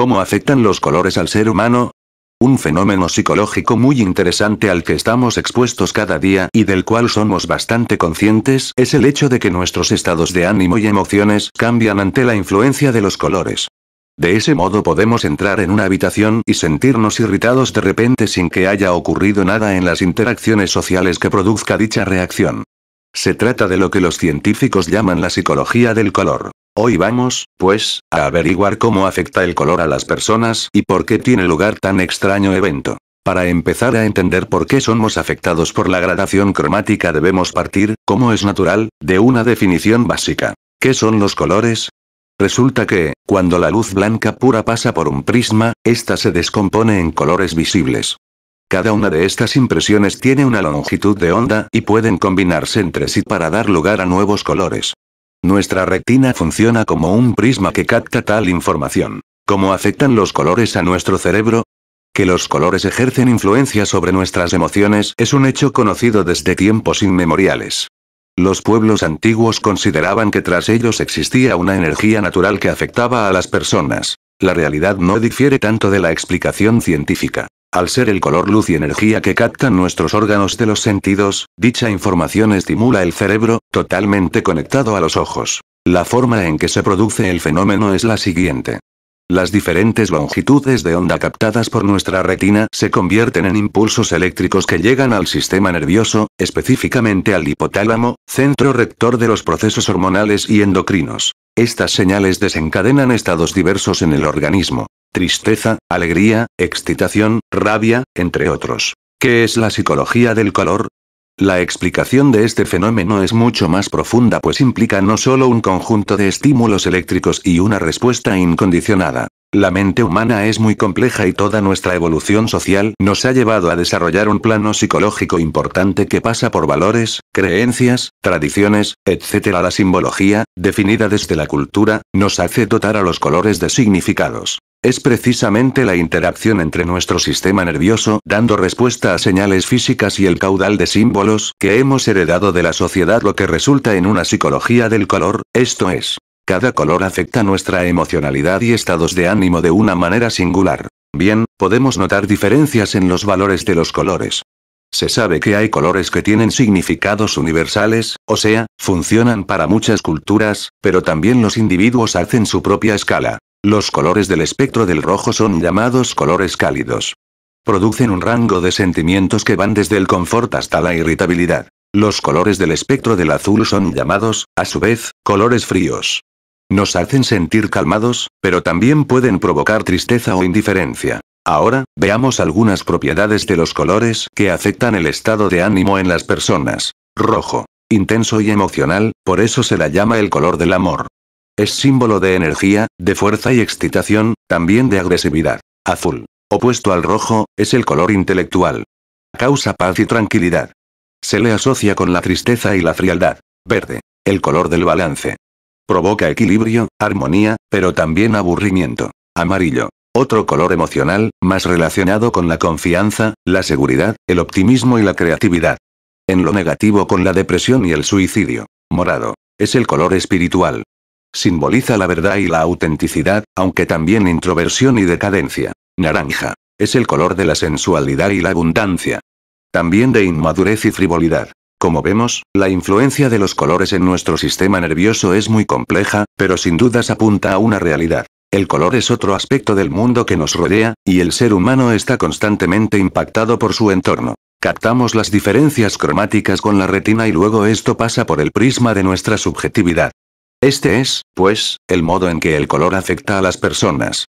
¿Cómo afectan los colores al ser humano? Un fenómeno psicológico muy interesante al que estamos expuestos cada día y del cual somos bastante conscientes es el hecho de que nuestros estados de ánimo y emociones cambian ante la influencia de los colores. De ese modo podemos entrar en una habitación y sentirnos irritados de repente sin que haya ocurrido nada en las interacciones sociales que produzca dicha reacción. Se trata de lo que los científicos llaman la psicología del color. Hoy vamos, pues, a averiguar cómo afecta el color a las personas y por qué tiene lugar tan extraño evento. Para empezar a entender por qué somos afectados por la gradación cromática debemos partir, como es natural, de una definición básica. ¿Qué son los colores? Resulta que, cuando la luz blanca pura pasa por un prisma, ésta se descompone en colores visibles. Cada una de estas impresiones tiene una longitud de onda y pueden combinarse entre sí para dar lugar a nuevos colores. Nuestra retina funciona como un prisma que capta tal información. ¿Cómo afectan los colores a nuestro cerebro? Que los colores ejercen influencia sobre nuestras emociones es un hecho conocido desde tiempos inmemoriales. Los pueblos antiguos consideraban que tras ellos existía una energía natural que afectaba a las personas. La realidad no difiere tanto de la explicación científica. Al ser el color luz y energía que captan nuestros órganos de los sentidos, dicha información estimula el cerebro, totalmente conectado a los ojos. La forma en que se produce el fenómeno es la siguiente. Las diferentes longitudes de onda captadas por nuestra retina se convierten en impulsos eléctricos que llegan al sistema nervioso, específicamente al hipotálamo, centro rector de los procesos hormonales y endocrinos. Estas señales desencadenan estados diversos en el organismo tristeza, alegría, excitación, rabia, entre otros. ¿Qué es la psicología del color? La explicación de este fenómeno es mucho más profunda pues implica no solo un conjunto de estímulos eléctricos y una respuesta incondicionada. La mente humana es muy compleja y toda nuestra evolución social nos ha llevado a desarrollar un plano psicológico importante que pasa por valores, creencias, tradiciones, etc. La simbología, definida desde la cultura, nos hace dotar a los colores de significados. Es precisamente la interacción entre nuestro sistema nervioso, dando respuesta a señales físicas y el caudal de símbolos que hemos heredado de la sociedad lo que resulta en una psicología del color, esto es, cada color afecta nuestra emocionalidad y estados de ánimo de una manera singular. Bien, podemos notar diferencias en los valores de los colores. Se sabe que hay colores que tienen significados universales, o sea, funcionan para muchas culturas, pero también los individuos hacen su propia escala. Los colores del espectro del rojo son llamados colores cálidos. Producen un rango de sentimientos que van desde el confort hasta la irritabilidad. Los colores del espectro del azul son llamados, a su vez, colores fríos. Nos hacen sentir calmados, pero también pueden provocar tristeza o indiferencia. Ahora, veamos algunas propiedades de los colores que afectan el estado de ánimo en las personas. Rojo. Intenso y emocional, por eso se la llama el color del amor. Es símbolo de energía, de fuerza y excitación, también de agresividad. Azul, opuesto al rojo, es el color intelectual. Causa paz y tranquilidad. Se le asocia con la tristeza y la frialdad. Verde, el color del balance. Provoca equilibrio, armonía, pero también aburrimiento. Amarillo, otro color emocional, más relacionado con la confianza, la seguridad, el optimismo y la creatividad. En lo negativo con la depresión y el suicidio. Morado. Es el color espiritual. Simboliza la verdad y la autenticidad, aunque también introversión y decadencia. Naranja. Es el color de la sensualidad y la abundancia. También de inmadurez y frivolidad. Como vemos, la influencia de los colores en nuestro sistema nervioso es muy compleja, pero sin dudas apunta a una realidad. El color es otro aspecto del mundo que nos rodea, y el ser humano está constantemente impactado por su entorno. Captamos las diferencias cromáticas con la retina y luego esto pasa por el prisma de nuestra subjetividad. Este es, pues, el modo en que el color afecta a las personas.